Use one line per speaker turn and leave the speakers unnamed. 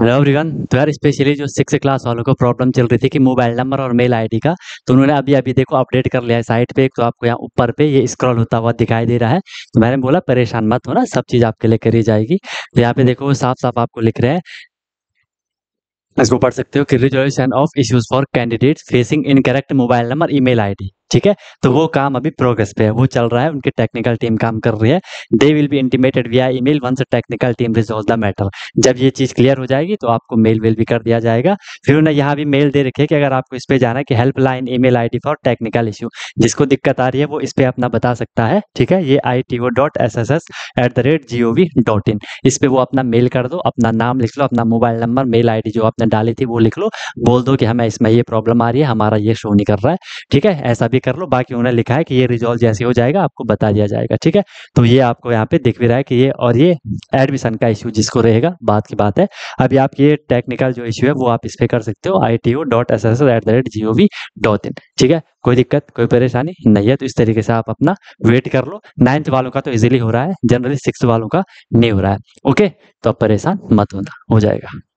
hello everyone तो यार specially जो सिक्स क्लास वालों को प्रॉब्लम चल रही थी कि मोबाइल नंबर और मेल आईडी का तो उन्होंने अभी अभी देखो अपडेट कर लिया है साइट पे तो आपको यहाँ ऊपर पे ये स्क्रॉल होता हुआ दिखाई दे रहा है तो मैंने बोला परेशान मत होना सब चीज़ आपके लिए करी जाएगी तो यहाँ पे देखो साफ साफ आपको लिख रहे हैं इसको पढ़ सकते हो कि resolution of issues for candidate facing incorrect mobile number email ID ठीक है तो वो काम अभी प्रोग्रेस पे है वो चल रहा है उनकी टेक्निकल टीम काम कर रही है they will be intimated via email once technical team resolve the matter जब ये चीज क्लियर हो जाएगी तो आपको मेल वेल भी कर दिया जाएगा फिर उन्हें यहाँ भी मेल दे रखे कि अगर आपको इस पे जाना है कि helpline email I ID for technical issue जिसको दिक्कत आ रही है वो इस पर अपना बता सकता है ठीक है ये I T O dot S S S at the rate G O V dot in इस पर वो अपना मेल कर दो अपना नाम लिख लो अपना मोबाइल नंबर मेल आई डी जो आपने डाली थी वो लिख लो बोल दो कि हमें इसमें ये प्रॉब्लम आ रही है हमारा ये शो नहीं कर रहा है ठीक है ऐसा भी भी कर लो बाकी उन्होंने लिखा है कि ये रिजॉल्व जैसे हो जाएगा आपको बता दिया जाएगा ठीक है तो ये आपको यहाँ पे दिख भी रहा है कि ये और ये एडमिशन का इश्यू जिसको रहेगा बात की बात है अभी आपकी ये टेक्निकल जो इश्यू है वो आप इस पर कर सकते हो I T O dot S S at the rate G O V dot in ठीक है कोई दिक्कत कोई परेशानी नहीं है तो इस तरीके से आप अपना वेट कर लो नाइन्थ वालों का तो इजीली हो रहा है जनरली सिक्स वालों का नहीं हो रहा है ओके तो आप परेशान मत होना हो जाएगा